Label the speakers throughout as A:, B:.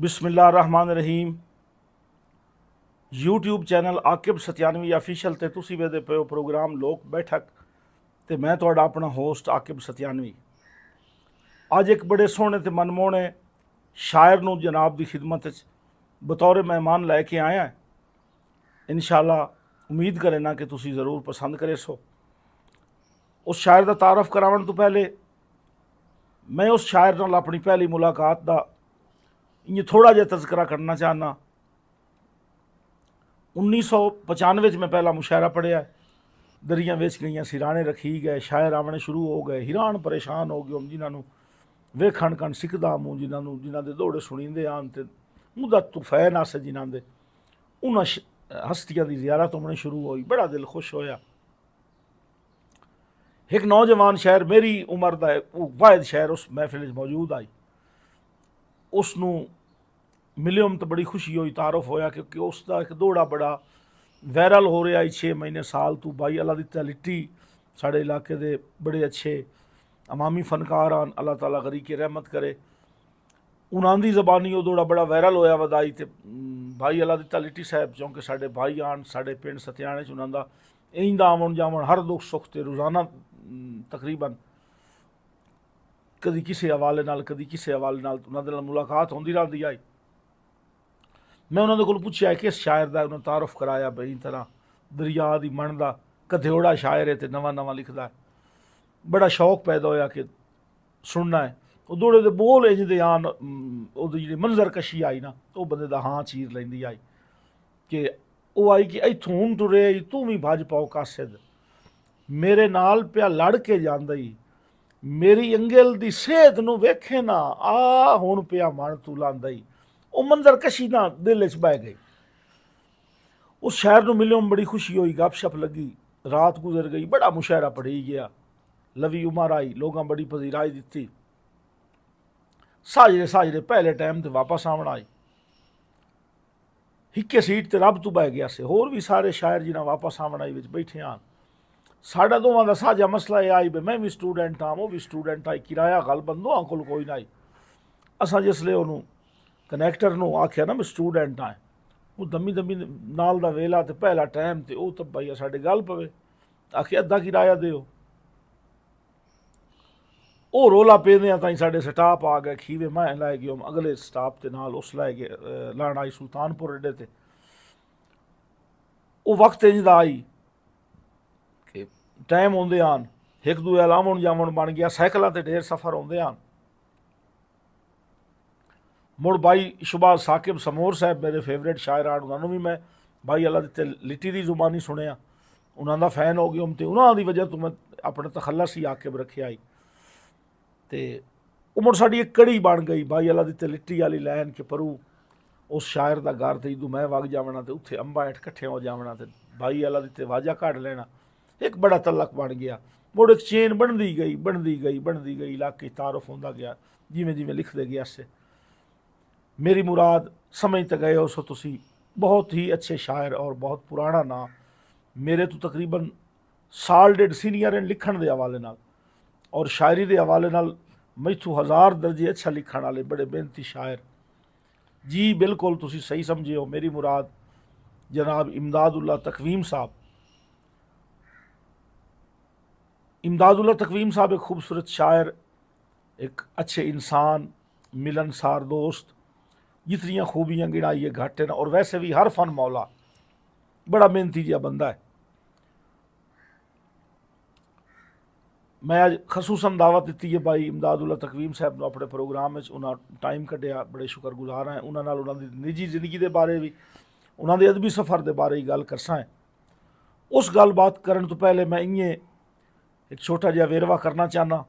A: بسم اللہ رحمان رحیم یو ٹیوب چینل آکب ستیانوی آفیشل تُسی وی پوگرام لوگ بیٹھک تو میں تھوڑا اپنا ہوسٹ آکب ستیانوی اج ایک بڑے سونے تو منمونے شاعر جناب کی خدمت بطور مہمان لے کے آیا ان شاء اللہ امید کرے نا کہ تھی ضرور پسند کرے سو اس شاعر کا تعارف کراؤ تو پہلے میں اس شاعر نال اپنی پیلی ملاقات کا یہ تھوڑا جہا تذکرہ کرنا چاہنا انیس سو پچانوے میں پہلا مشاعرہ پڑھیا ہے دریاں ویچ گئی سرانے رکھی گئے شاعر آونے شروع ہو گئے حیران پریشان ہو گئے جنہوں ویکھن کن نے ہوں جنہوں جان دے دوڑے آن تے سنیے آنفین دے ان ہستیاں دی زیارت ہونے شروع ہوئی بڑا دل خوش ہویا ایک نوجوان شاعر میری عمر دا کا واحد شاعر اس محفل موجود آئی اس ہم تو بڑی خوشی ہوئی تعارف ہوا اس دا ایک دوڑا بڑا ویرل ہو رہا چھ مہینے سال تو بھائی الہ دے علاقے دے بڑے اچھے امامی فنکار آن اللہ تعالیٰ غری کی رحمت کرے انہوں دی زبانی دوڑا بڑا وائرل ہویا ودائی بھائی اللہ دی لٹی صاحب چونکہ بھائی آن دا این دا آمن جامن ہر دکھ سکھ روزانہ تقریباً کدی کسی حوالے نال کدی کسی حوالے نال انہوں کے ملاقات ہوتی رہتی آئی میں اندیا کس شاعر تعارف کرایا بہت طرح دریا کدیوڑا شاعر ہے نواں نواں لکھتا ہے بڑا شوق پیدا ہویا کہ سننا ہے بولے جان جی منظر کشی آئی نہ تو دا ہاں چیر لینی آئی کہ وہ آئی کہ اتن ترے تو تھی بج پاؤ کا میرے نال پیا لڑ کے ہی میری انگل کی ویکھے نا آن پیا من تی وہ مندر کشی نہ دل چہ گئے اس شہر نو مل بڑی خوشی ہوئی گپ شپ لگی رات گزر گئی بڑا مشاعرہ پڑھی گیا لوی عمر آئی لوگوں نے بڑی پری رائے دہجے پہلے ٹائم سے واپس آم آئی ایک سیٹ سے رب تر بھی سارے شہر جنہیں واپس آم آئی بیٹھے آن سڈا دونوں کا سہاجا مسئلہ یہ آئی بھی میں بھی سٹوڈینٹ ہاں وہ بھی سٹوڈینٹ ہاں کرایہ کل بندوں کوئی نہ آئی اصا جسل کنڈیکٹر آخیا نہ میں اسٹوڈینٹ آئیں وہ دمی دمی نال ویلا تو پیلا ٹائم تو بھائی ساری گل پہ آخ ادا کرایہ دولا پہ آئیے سٹاپ آ گئے کھیوے مہیں لے گئے اگلے سٹاپئے لان آئی سلطان پور اڈے وہ وقت اجا آئی ٹائم آدھے آن ایک دے لو بن گیا سائیکل سے ڈیر سفر آدھے آن مڑ بھائی شبا ساقب سمور صاحب میرے شاعر آن انہوں بھی میں بھائی اللہ دیتے لٹی دی زبانی سنیا انہوں کا فین ہو گیا انہوں کی وجہ تو میں اپنا تے آکیب ساڑی ایک کڑی بن گئی بھائی اللہ دیتے لٹی والی لین کے پرو اس شاعر دا گار دو میں واگ جاونا تے اتھے امبا ہٹ کٹھے ہو جاونا تے بھائی اللہ دیتے واجہ کاٹ لینا ایک بڑا تلق بن گیا مڑ ایک چین بن دی گئی بن دی گئی بن دی گئی لاکے تار فوٹو گیا جی میں جی میں لکھ دے گیا اس سے میری مراد سمجھتے گئے ہو سو تسی بہت ہی اچھے شاعر اور بہت پرانا نام میرے تو تقریباً سال ڈیڑھ سینئر ہیں لکھن دے حوالے نال اور شاعری دے حوالے نال میں ہزار درجے اچھا لکھن والے بڑے محنتی شاعر جی بالکل تسی صحیح سمجھے ہو میری مراد جناب امداد اللہ تقویم صاحب امداد اللہ تقویم صاحب ایک خوبصورت شاعر ایک اچھے انسان ملن سار دوست جتنی خوبیاں گنا گھٹن اور ویسے بھی ہر فن مولا بڑا محنتی جہا بندہ ہے میں خصوصاً دعوت دیتی ہے بھائی امداد اللہ تقویم صاحب نے اپنے پروگرام میں انہاں ٹائم کٹیا بڑے شکر گزار ہیں انہاں دی نجی زندگی دے بارے بھی انہاں دے ادبی سفر دے بارے گا کرسا ہے اس گل بات کرن تو پہلے میں انہیں ایک چھوٹا جہا ویروا کرنا چاہنا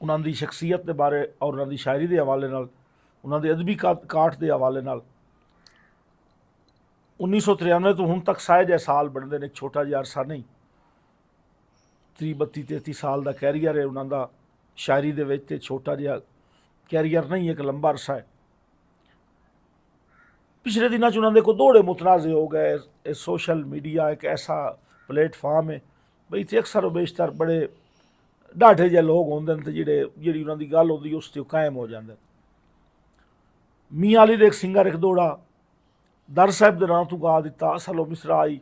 A: انہاں دی شخصیت دے بارے اور انہاں دی شاعری دے حوالے نال ان کے ادبی کا کاٹ کے حوالے نال انیس سو ترانوے تو ہوں تک سہے جا سال بنتے ہیں چھوٹا جا عرصہ نہیں تی بتی تی سال کا کیریئر ہے انہوں کا شاعری چھوٹا جہا کیریئر نہیں ایک لمبا عرصہ ہے پچھلے دنوں انہوں نے دوڑے متنازع ہوگئے سوشل میڈیا ایک ایسا پلیٹفارم ہے بھائی اکثر و بیشتر بڑے ڈاٹے جہ لوگ آ جڑی ان کی گل ہوتی ہے اس سے قائم ہو جائیں می والی دیکھ سنگر ایک دوڑا در صاحب نام تا دسلو مصرا آئی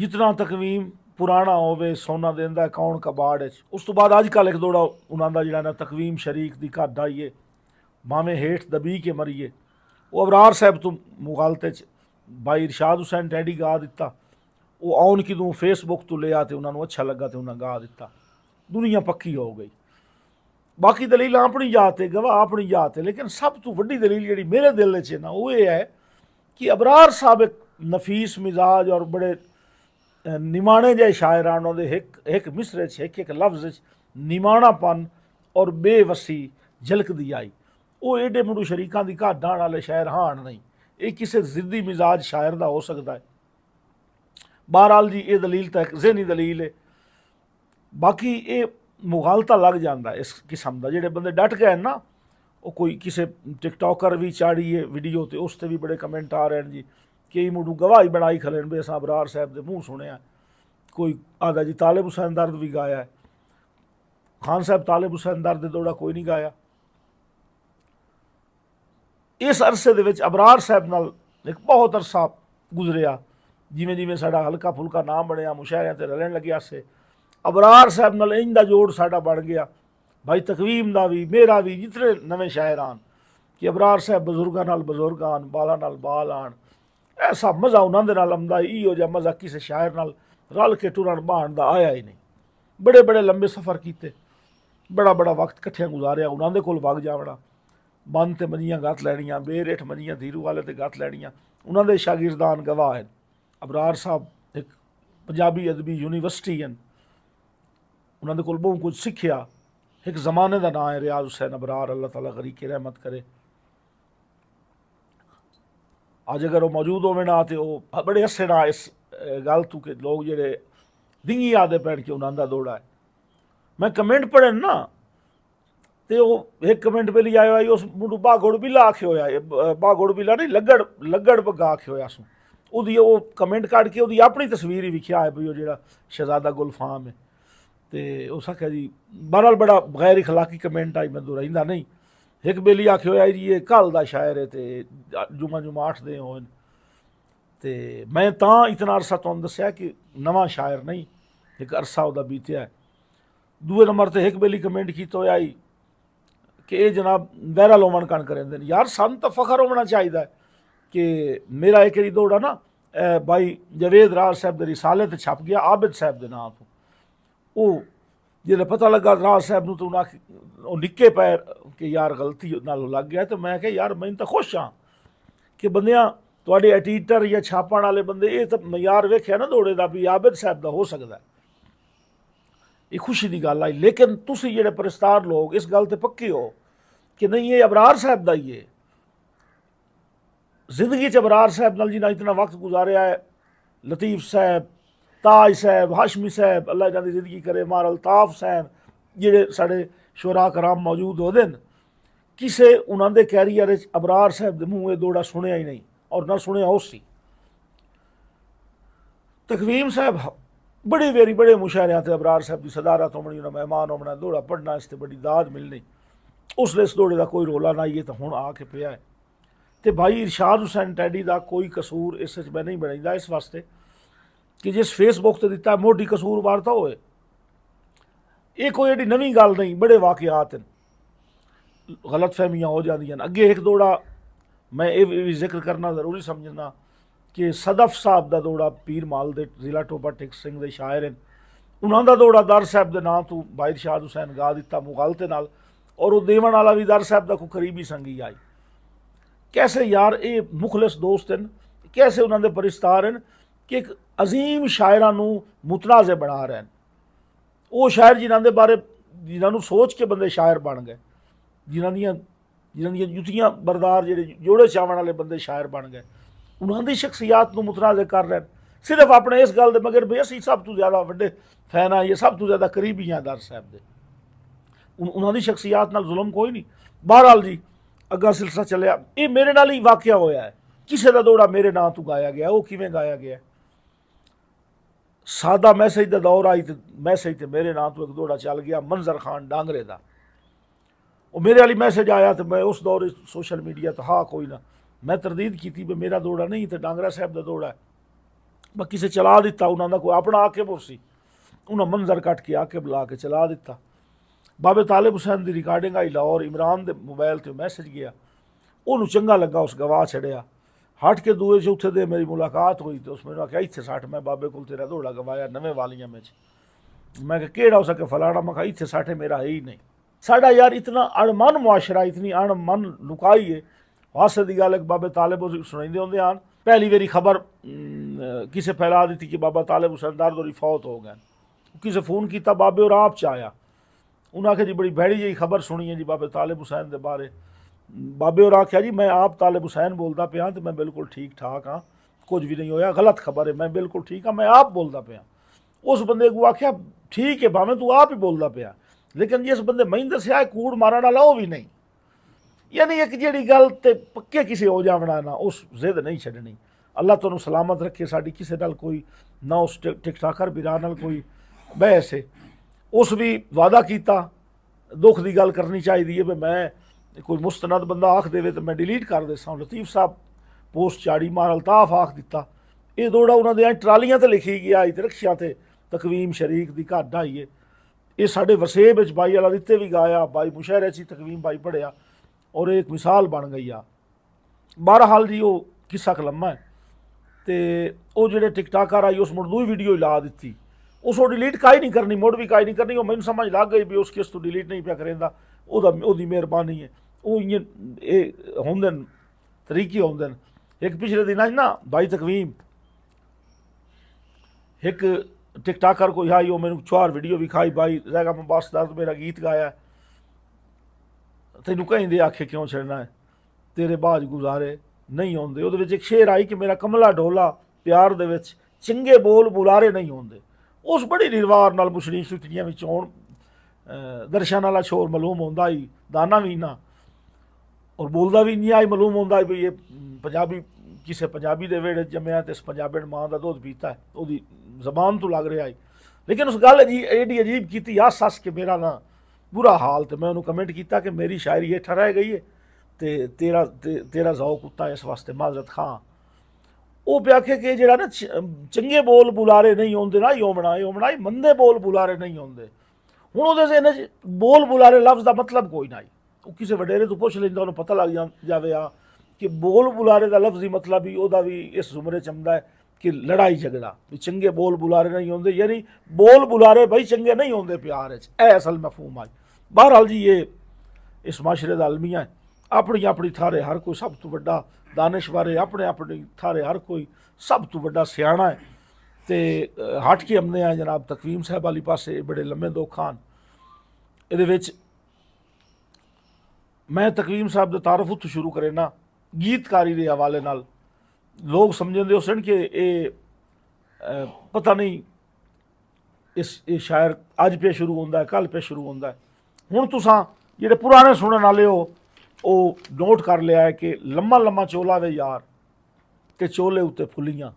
A: جتنا تقویم پورا ہو سونا دینا کون کباڑ اس بعد اج کل ایک دوڑا انہوں نے جا تقویم شریف کی گھر آئیے مامے ہیٹ دبی کے مریے وہ ابرار صاحب تو مغلت بھائی ارشاد حسین ڈیڈی گا دن کتوں فیس بک تو لیا تو انہوں نے اچھا لگا تو انہوں نے گا دیا دنیا پکی ہو گئی باقی دلیل اپنی یاد سے گواہ اپنی یاد ہے لیکن سب تو وڈی دلیل میرے دل وہ یہ ہے کہ ابرار صاحب ایک نفیس مزاج اور بڑے نمانے نما دے ایک مصرچ ایک لفظ پن اور بے وسی وسیع دی آئی وہ ایڈے مڈو شریقاں شاعر ہاں نہیں یہ کسی زدی مزاج شاعر دا ہو سکتا ہے بہرحال جی یہ دلیل تو ذہنی دلیل ہے باقی مغالتا لگ جان اس قسم کا جڑے بندے ڈٹ گئے نا وہ کوئی کسی ٹک ٹاکر بھی چاڑیے ویڈیو تو اس سے بھی بڑے کمنٹ آ رہے ہیں جی کئی منڈو گواہ بنا ہی خلین ابرار صاحب کے منہ سنیا کوئی آ گیا جی تالے پسین درد بھی گایا خان صاحب تالے پسین دردہ کوئی نہیں گایا اس عرصے ابرار صاحب بہت عرصہ گزرا جی جی ہلکا فلکا نام بنیا مشہرے رلن لگے عرصے ابرار صاحب نال ساڑا بن گیا بھائی تقویم دا بھی میرا بھی جتنے نویں شاعر آن کہ ابرار صاحب نال بزرگ آن بالا نال بال آن ایسا مزہ انہوں جا مزہ کسی شاعر رل کے ٹورن بہان کا آیا ہی نہیں بڑے بڑے لمبے سفر کیتے بڑا بڑا وقت کٹیا گزاریا انہوں کے بگ جا بڑا من منیاں گات لینیاں بے ریٹ منیاں دھیرو والے سے گات لینیاں انہوں دے شاگردان گواہ ہیں ابرار صاحب ایک پنجابی ادبی یونیورسٹی ہیں انہوں نے سیکھا ایک زمانے کا نا ریاض حسین ابرار اللہ تعالیٰ کی رحمت کرے وہ موجود ہو تو بڑے ہسے لوگ دادی دوڑا ہے کمنٹ پڑے نا آئی بہگوڑ بِلہ آیا بہگوڑ بِلہ نا لگڑ لگڑ بگا وہ کمنٹ کٹ کے اپنی تصویر دیکھا جا شہزادہ گلفام ہے تو اس جی، بہرحال بڑا غیر اخلاقی کمنٹ آئی میں را نہیں ایک بیلی بے جی یہ کال دا شاعر ہے تے جمعہ جمعہ اٹھتے دے ہوئے تے میں تاں اتنا عرصہ تہن دس کہ نو شاعر نہیں ایک عرصہ وہ بیتیا ہے دوے نمبر تے ایک بیلی کمنٹ کی ہوا جی کہ اے جناب کریں کنک یار سن تو فخر ہونا چاہیے کہ میرا ایک دوڑا نا بھائی جوید راج صاحب دے رسالے تے چھپ گیا عابد صاحب دے نام تو جی پتا لگا ارار صاحب تو نکے پی کہ یار غلطی الگ ہے تو میں کہ یار میں تو خوش ہاں کہ بندیا تٹیٹر یا چھاپ والے بندے یار ویکیا نہ دوڑے کا عابد صاحب کا ہو سکتا ہے یہ خوشی کی گل آئی لیکن ترستار لوگ اس گلتے پکے ہو کہ نہیں یہ ابرار صاحب دے زندگی ابرار صاحب جانا اتنا وقت گزارا ہے لطیف صاحب تاج صاحب ہاشمی صاحب اللہ جان دی زندگی کرے مار الطاف صاحب جڑے سارے شورا کرام موجود ہو دن کسے انہوں دے کیریئر ابرار صاحب دے منہ دوڑا سنیا ہی نہیں اور نہ سنیا اس سی تقویم صاحب بڑے ویری بڑے مشاعرے تھے ابرار صاحب کی صدارت ہومنی انہیں مہمان ہومنا دوڑا پڑھنا اس تے بڑی داد ملنی اس لیے اس دوڑے دا کوئی رولا نہ یہ تو ہن آ کے پیا ہے تے بھائی ارشاد حسین ٹیڈی دا کوئی قصور اس میں نہیں بنائی دا اس واسطے کہ جس فیس بک سے دوی کسور وارتا ہوئے یہ کوئی نمی گل نہیں بڑے واقعات غلط فہمیاں ہو جا میں ذکر کرنا ضروری سمجھنا کہ صدف صاحب کا دوڑا پیر مال ٹوپا ٹیکس کے شاعر ہیں انہوں کا دوڑا در صاحب کے نام تو بائر شاہد حسین گا دغلت اور وہ دو والا بھی در صاحب کا قریبی سنگی آئی کیسے یار یہ مخلس دوست نیسے انہوں کے برستار ہیں عظیم شاعران متنازع بنا رہا جہاں بارے جانا سوچ کے بندے شاعر بن گئے جانا دیا جانیاں بردار جڑے جوڑے چاون والے بندے شاعر بن گئے انہوں نے شخصیات متنازع کر رہے ہیں صرف اپنے اس گلر بے اصل سب کو زیادہ وڈے فین آئیے سب کو زیادہ قریب ہی ہیں در صاحب شخصیات نال ظلم کوئی نہیں بہرحال جی اگا سلسلہ چلیا یہ میرے نال واقع ہوا ہے کسی کا دوڑا میرے نام تایا گیا وہ کیں گایا گیا ہے سادہ میسج دا دور آئی تے میسج میرے نام تو ایک دوڑا چل گیا منظر خان ڈانگرے وہ میرے والی میسج آیا تو میں اس دور سوشل میڈیا ہاں کوئی نہ میں تردید کی تھی میرا دوڑا نہیں تے ڈانگرا صاحب دا دوڑا ہے میں کسے چلا دیتا نے کوئی اپنا آکے سی انہوں منظر کٹ کے آکے بلا کے چلا دیتا بابے طالب حسین دی ریکارڈنگ آئی لاہور عمران دے موبائل تے میسج گیا انہوں چنگا لگا اس گواہ چڑیا ہٹ کے دوئے سے اتھے دے میری ملاقات ہوئی تو اس میں نے کہا ایتھے ساٹھ میں بابے کل تیرا دوڑا گوایا نوے والیاں میں چھے میں کہا کیڑا ہو سکے فلانا میں کہا ایتھے ساٹھے میرا ہے ہی نہیں ساڑا یار اتنا اڑمان معاشرہ اتنی اڑمان لکائی ہے واسطہ دیگا لیک بابے طالب اسے سنائیں دے ہوں دے آن پہلی ویری خبر کسے پھیلا دیتی کہ بابا طالب اسے اندار دوری فوت ہو گئے کسے فون کی تا بابے اور آپ چاہیا انہاں کہ جی بڑی بھیڑی جی خبر سنی ہیں جی بابے طالب حسین دے بارے بابے اور آخیا جی میں آپ طالب حسین بولتا پیا بالکل ٹھیک ٹھاک ہاں کچھ بھی نہیں ہویا غلط خبر ہے میں بالکل ٹھیک ہاں میں آپ بولتا پیا اس بندے کو آخیا ٹھیک ہے تو آپ ہی بولتا پیا لیکن جی اس کوڑ مارن والا وہ بھی نہیں یعنی ایک جیڑی گل پکے کسی جا بنا ذ نہیں چی اللہ سلامت رکھے کسی نال کوئی نہ اس ٹک ٹاکر ہر نال کوئی ہے اس بھی وعدہ کیتا دکھ دی گل کرنی چاہیے میں کوئی مستناد بندہ آخ دے تو میں ڈیلیٹ کر دے سب لطیف صاحب پوسٹ چاڑھی مار الطاف آخ دا یہ دورہ انہوں نے ٹرالیاں لکھی گیا رکشا سے تقویم شریف کی گھر ڈاہیے یہ سارے وسے بچہ دیتے بھی گایا بائی مشہور سے تقویم بائی پڑیا اور ایک مثال بن گئی آ بہرحال وہ کسا کلا ہے تو وہ جی ٹک ٹاکر آئی اس من دو لا دیتی اس کو ڈلیٹ کا نہیں کرنی مڑ بھی کام لگ گئی بھی اس کو ڈیلیٹ نہیں پیا کر مہربانی ہے تریکی آؤں پچھلے دن آئی نہ بائی تقویم ایک ٹک ٹاکر کوئی آئی چہر ویڈیو بھی کھائی بائی رہا بس درد میرا گیت گایا تینوں کہیں آخ کیوں چڑنا ہے تیرے بہت گزارے نہیں آتے وہ شیر آئی کہ میرا کملا ڈولہ پیار دم چنگے بول بلارے نہیں آتے اس بڑی نروار مشریفیاں درشن والا شور ملوم آؤں دانا بھی نہ اور بولتا بھی ملوم ہوئی پیسے پنجابی ویڑے جمع ہے اس پنجابی نے ماں کا دودھ پیتا ہے لگ رہا ہے لیکن اس گیب ایسا عجیب کی برا حال تو کمینٹ کی شاعری یہ ٹرائی گئی ہے زیادہ اسے معذرت خان وہ چی بول بلارے نہیں من بول بلارے نہیں آتے ہوں بول بلارے لفظ کا مطلب کوئی نہ آئی کسی وڈیرے تو پوچھ لوگوں کو پتا لگے آ بول بلارے کا لفظ بھی لڑائی جگد چنگے بول بلارے نہیں آتے یعنی بول بلارے بھائی چے نہیں پیار ایسا محفوظ آج بہرحال جی یہ معاشرے کا آلمی ہے اپنی اپنی تھاریں ہر کوئی سب تا دانشے اپنی اپنی تھارے ہر کوئی سب تا سیا ہے ہٹ کے آنے ہیں جناب تقویم صاحب والی پاس بڑے لمبے دکھا یہ میں تقویم صاحب دے تعارف شروع کرے نا گیت کاری کے حوالے نال لوگ سمجھن دے سن کہ اے پتہ نہیں اس شاعر اج پہ شروع ہوندا ہے کل پہ شروع ہوندا ہے ہن تساں جڑے پرانے سنن والے ہو او نوٹ کر لیا ہے کہ لما لما چولا وے یار تے چولے اتنے پھلیاں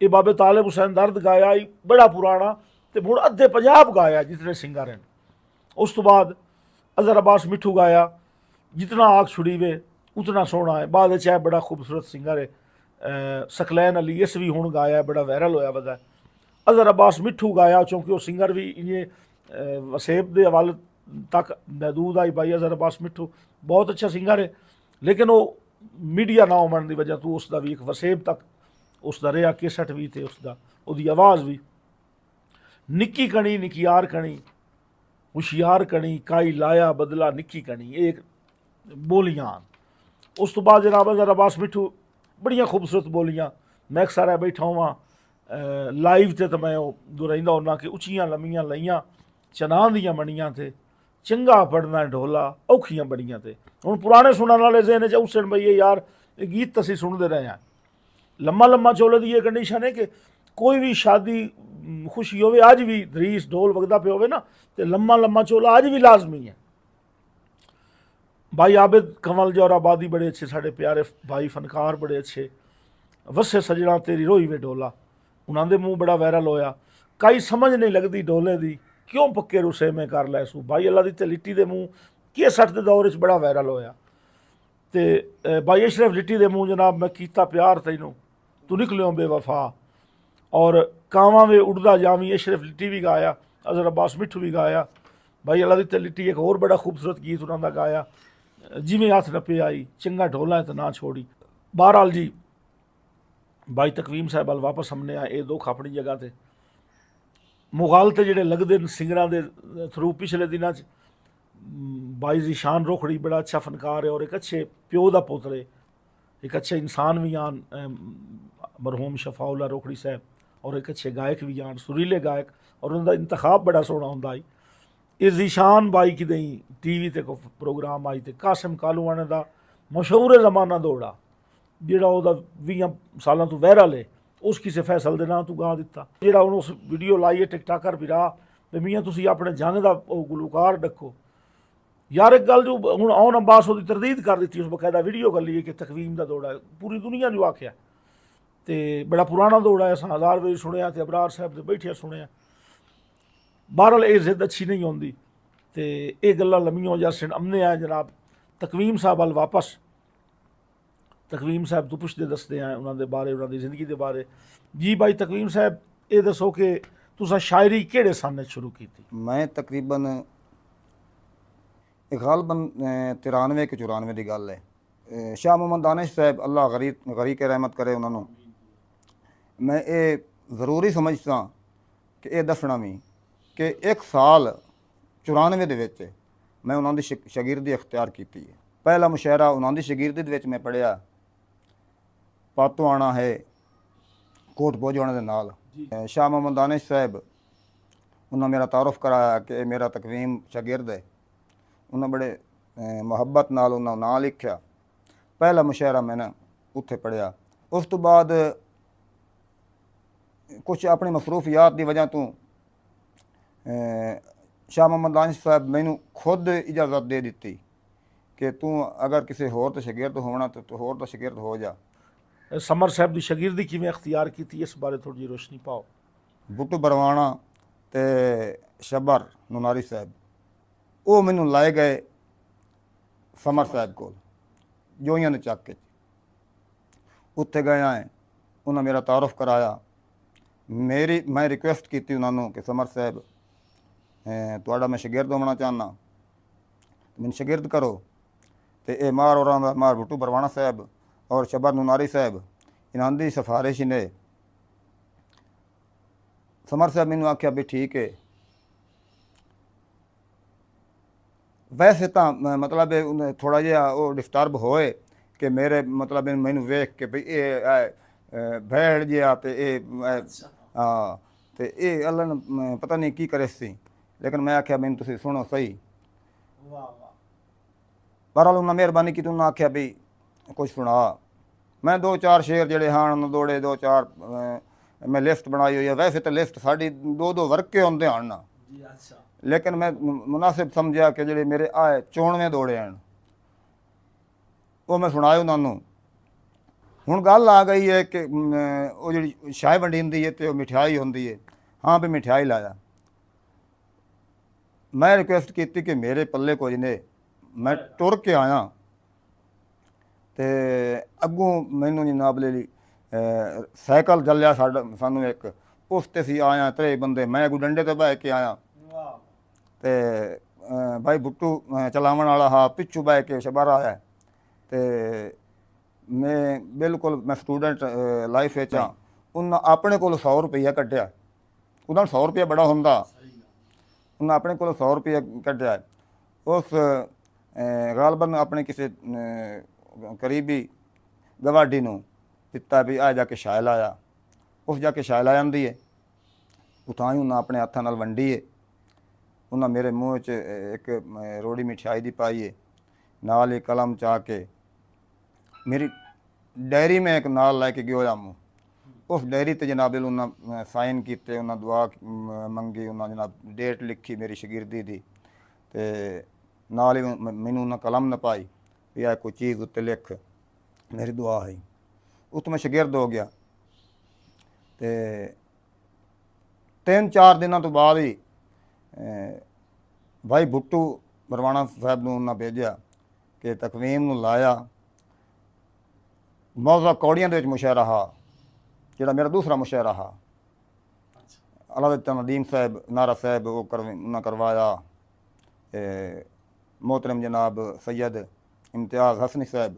A: اے بابے طالب حسین درد گایا بڑا پرانا تے مڑ ادھے پنجاب گایا جتنے سنگر ہیں اس تو بعد اظہر عباس مٹھو گایا جتنا آگ چھڑی بے اتنا سونا ہے بعد بڑا خوبصورت سنگر ہے سکلین علی اس بھی ہوں گایا ہے بڑا وائرل ہویا بتا ہے اظہر عباس مٹھو گایا چونکہ وہ سنگر بھی یہ وسیب دے حوالے تک محدود آئی بھائی اظہر عباس مٹھو بہت اچھا سنگر ہے لیکن وہ میڈیا نہ وجہ تو اس منہ بھی ایک وسیب تک اس کا رہا کیسٹ بھی اس آواز بھی نکی کنی نکیار کڑی ہوشیار کنی کائی لایا بدلا نکی کنی بولیاں اس تو بعد جناب اگر عباس مٹھو بڑی خوبصورت بولیاں میں میکسر بیٹھا ہوا لائیو سے تو میں دورائندہ ہونا کہ اچھیاں لمیاں لئیاں چنان دیاں منیاں تھے چنگا فٹنا ڈھولا اوکھیاں بڑیاں تھے ان پرانے سننے والے زن چوسر بھائی یار گیت تسی سن دے رہے ہیں لما لما چولے چولا کنڈیشن ہے کہ کوئی بھی شادی خوشی ہوئے آج بھی دریس ڈھول وگدہ پہ ہوئے نا لما لما چولا آج بھی لازمی ہے بھائی عابد کنول جو جی آبادی بڑے اچھے سارے پیارے بھائی فنکار بڑے اچھے وسے سجنا تیری روئی سجڑا ڈولا انہوں دے منہ بڑا وائرل ہویا کئی سمجھ نہیں لگتی ڈولے دی کیوں پکے روسے میں کر لے سو بھائی اللہ دی تے لٹی دے منہ کی سٹ دے دور سے بڑا وائرل ہویا تے بھائی اشرف لٹی دے منہ جناب میں کیتا پیار تینوں تو نکلو بے وفا اور کاواں اڑدا جام اشرف لٹی بھی گایا اظہر عباس مٹھو بھی گایا بھائی اللہ دی تے لٹی ایک اور بڑا خوبصورت گیت انہوں نے گایا جی ہاتھ رپے آئی چنگا ڈھولا نہ چھوڑی بہرحال جی بائی تقویم صاحب واپس آنے یہ دکھ اپنی جگہ مغالت لگتے سرو پچھلے دن چائی یشان روکھڑی بڑا اچھا فنکار ہے اور ایک اچھے پیو کا پوت ہے ایک اچھے انسان بھی آن مرہوم شفا الا روکھڑی صاحب اور ایک اچھے گایک بھی آن سریلے گایک اور انہوں نے انتخاب بڑا سونا ہوتا ہے اس دشان بائک دیں ٹی وی پروگرام آئی قاسم کالونے کا مشہور ہے زمانہ دوڑ آ جڑا بھی سالوں تہرالے اس کسی فیصل کے نام تا دا ویڈیو لائی ٹک ٹاک کرا مینے جنگ کا گلوکار رکھو یار ایک گھر آن عباس ترد کر دیتی اس بقاعدہ ویڈیو کو لے کے تقویم کا دور ہے پوری دنیا جو آخر بڑا پرانا دوڑ ہے سو آزار بھائی ابرار صاحب بیٹھیا بہرحال یہ ضد اچھی نہیں آتی تو یہ گلا امنے ہیں جناب تقویم صاحب وال واپس تقویم صاحب تو پوچھتے دستے ہیں انہوں کے بارے انہوں ان زندگی کے بارے جی بھائی تقویم صاحب یہ دسو کہ شاعری کہڑے سال
B: شروع کی تھی میں تقریباً غالباً ترانوے کے چورانوے کی گل ہے شاہ محمد دانش صاحب اللہ غریب غری کے رحمت کرے انہوں نے میں یہ ضروری سمجھتا کہ یہ دسنا بھی ਕਿ ਇੱਕ ਸਾਲ 94 ਦੇ ਵਿੱਚ ਮੈਂ ਉਹਨਾਂ ਦੀ ਸ਼ਾਗਿਰਦੀ ਇਖਤਿਆਰ ਕੀਤੀ ਹੈ ਪਹਿਲਾ ਮੁਸ਼ਾਇਰਾ ਉਹਨਾਂ ਦੀ ਸ਼ਾਗਿਰਦੀ ਦੇ ਵਿੱਚ ਮੈਂ ਪੜਿਆ ਪਾਤਵਾਣਾ ਹੈ ਕੋਟ ਬੋਜਵਾਣਾ ਦੇ ਨਾਲ ਸ਼ਾਹ ਮੁਹੰਮਦ ਦਾਨਿਸ਼ ਸਾਹਿਬ ਉਹਨਾਂ ਮੇਰਾ ਤਾਰਫ ਕਰਾਇਆ ਕਿ ਇਹ ਮੇਰਾ ਤਕਵੀਮ ਸ਼ਾਗਿਰਦ ਹੈ ਉਹਨਾਂ ਬੜੇ ਮੁਹੱਬਤ ਨਾਲ ਉਹਨਾਂ ਨਾਂ ਲਿਖਿਆ ਪਹਿਲਾ ਮੁਸ਼ਾਇਰਾ ਮੈਂ ਉੱਥੇ ਪੜਿਆ ਉਸ ਤੋਂ ਬਾਅਦ ਕੁਝ ਮਸਰੂਫ ਯਾਦ ਦੀ ਵਜ੍ਹਾ ਤੋਂ شاہ محمد مدانش صاحب مینو خود اجازت دے دی کہ تر کسی ہو شگرد ہونا تو ہوگرد ہو جا
A: سمر صاحب کی شکردی کی اختیار کی اس
B: بارے تھوڑی جی روشنی پاؤ بٹ برواڑا شبر نوناری صاحب وہ مینو لائے گئے سمر صاحب کو چاک اتنے گیا ہے انہوں نے میرا تعارف کرایا میری میں ریکویسٹ کی انہوں نے کہ سمر صاحب تھوڑا میں شگرد ہونا چاہتا مجھے شگرد کرو تو یہ مار اور مار بٹو بروا صاحب اور شبر ناری صاحب اندھی سفارش نے سمر صاحب مین آخیا بھی ٹھیک ہے ویسے تو مطلب تھوڑا جہا وہ ڈسٹرب ہوئے کہ میرے مطلب منکھ کے بھائی یہ بہت جہاں تو یہ پتا نہیں کہ کرے اسی ਲੇਕਿਨ ਮੈਂ ਆਖਿਆ ਮੈਨੂੰ ਤੁਸੀਂ ਸੁਣੋ ਸਹੀ ਵਾਹ ਵਾਹ ਬਹਰਾਲ ਉਹਨਾਂ ਮਿਹਰਬਾਨੀ ਕੀਤੀ ਉਹਨਾਂ ਆਖਿਆ ਵੀ ਕੁਝ ਸੁਣਾ ਮੈਂ ਦੋ ਚਾਰ ਸ਼ੇਰ ਜਿਹੜੇ ਹਨ ਦੋੜੇ ਦੋ ਚਾਰ ਮੈਂ ਲਿਸਟ ਬਣਾਈ ਹੋਈ ਹੈ ਵੈਸੇ ਤਾਂ ਲਿਸਟ ਸਾਡੀ ਦੋ ਦੋ ਵਰਕੇ ਹੁੰਦੇ ਹਨ ਨਾ ਜੀ ਅੱਛਾ ਲੇਕਿਨ ਮੈਂ ਮੁਨਾਸਿਬ ਸਮਝਿਆ ਕਿ ਜਿਹੜੇ ਮੇਰੇ ਆਏ 94 ਦੋੜੇ ਹਨ ਉਹ ਮੈਂ ਸੁਣਾਇਆ ਉਹਨਾਂ ਨੂੰ ਹੁਣ ਗੱਲ ਆ ਗਈ ਹੈ ਕਿ ਉਹ ਜਿਹੜੀ ਸ਼ਾਹ ਵੰਡੀ ਹੁੰਦੀ ਹੈ ਤੇ ਉਹ ਮਠਿਆਈ ਹੁੰਦੀ ਹੈ ਹਾਂ ਵੀ ਮਠਿਆਈ ਲਾਇਆ ਮੈਂ ਰਿਕੁਐਸਟ ਕੀਤੀ ਕਿ ਮੇਰੇ ਪੱਲੇ ਕੁਝ ਨੇ ਮੈਂ ਟੁਰ ਕੇ ਆਇਆ ਤੇ ਅੱਗੋਂ ਮੈਨੂੰ ਜਨਾਬ ਲੈ ਲਈ ਸਾਈਕਲ ਜੱਲਿਆ ਸਾਡਾ ਸਾਨੂੰ ਇੱਕ ਉਸ ਤੇ ਸੀ ਆਇਆ ਤਰੇ ਬੰਦੇ ਮੈਂ ਕੋ ਡੰਡੇ ਤੇ ਬਹਿ ਕੇ ਆਇਆ ਤੇ ਭਾਈ ਬੁੱਟੂ ਚਲਾਉਣ ਵਾਲਾ ਹਾ ਪਿੱਛੂ ਬਹਿ ਕੇ ਸ਼ਬਰ ਆਇਆ ਤੇ ਮੈਂ ਬਿਲਕੁਲ ਮੈਂ ਸਟੂਡੈਂਟ ਲਾਈਫ ਵਿੱਚ ਆ ਉਹਨਾਂ ਆਪਣੇ ਕੋਲ 100 ਰੁਪਇਆ ਕੱਢਿਆ ਉਹਨਾਂ 100 ਰੁਪਇਆ ਬੜਾ ਹੁੰਦਾ ਉਹਨਾਂ ਆਪਣੇ ਕੋਲ 100 ਰੁਪਏ ਕੱਢਿਆ ਉਸ ਗਾਲਬਨ ਆਪਣੇ ਕਿਸੇ ਕਰੀਬੀ ਗਵਾਡੀ ਨੂੰ ਦਿੱਤਾ ਵੀ ਆ ਜਾ ਕੇ ਸ਼ਾਇ ਲਾਇਆ ਉਸ ਜਾ ਕੇ ਸ਼ਾਇ ਲਾ ਜਾਂਦੀ ਹੈ ਉਤਾਂ ਹੀ ਉਹਨਾਂ ਆਪਣੇ ਹੱਥਾਂ ਨਾਲ ਵੰਡੀ ਹੈ ਉਹਨਾਂ ਮੇਰੇ ਮੂੰਹ 'ਚ ਇੱਕ ਰੋੜੀ ਮਿਠਾਈ ਦੀ ਪਾਈ ਨਾਲ ਇੱਕ ਕਲਮ ਚਾ ਕੇ ਮੇਰੀ ਡਾਇਰੀ ਮੈਂ ਇੱਕ ਨਾਲ ਲੈ ਕੇ ਗਿਆ ਮੂੰਹ ਉਸ ਡਾਇਰੀ ਤੇ ਜਨਾਬ ਦੇ ਉਹਨਾਂ ਸਾਈਨ ਕੀਤੇ ਉਹਨਾਂ ਦੁਆ ਮੰਗੀ ਉਹਨਾਂ ਜਨਾਬ ਡੇਟ ਲਿਖੀ ਮੇਰੀ ਸ਼ਗਿਰਦੀ ਦੀ ਤੇ ਨਾਲ ਹੀ ਮੈਨੂੰ ਉਹਨਾਂ ਕਲਮ ਨਾ ਪਾਈ ਵੀ ਆ ਕੋਈ ਚੀਜ਼ ਉੱਤੇ ਲਿਖ ਮੇਰੀ ਦੁਆ ਹੈ ਉਤ ਮੈਂ ਸ਼ਗਿਰਦ ਹੋ ਗਿਆ ਤੇ ਤਿੰਨ ਚਾਰ ਦਿਨਾਂ ਤੋਂ ਬਾਅਦ ਹੀ ਭਾਈ ਬੁੱਟੂ ਬਰਵਾਣਾ ਸਾਹਿਬ ਨੂੰ ਉਹਨਾਂ ਭੇਜਿਆ ਕਿ ਤਕਵੀਮ ਨੂੰ ਲਾਇਆ ਮੌਜ਼ਾ ਕੌੜੀਆਂ ਦੇ ਵਿੱਚ ਮੁਸ਼ਾਇਰਾ جڑا میرا دوسرا مشاعرہ ہا اللہ ندیم صاحب نارا صاحب وہ کروایا محترم جناب سید امتیاز حسنی صاحب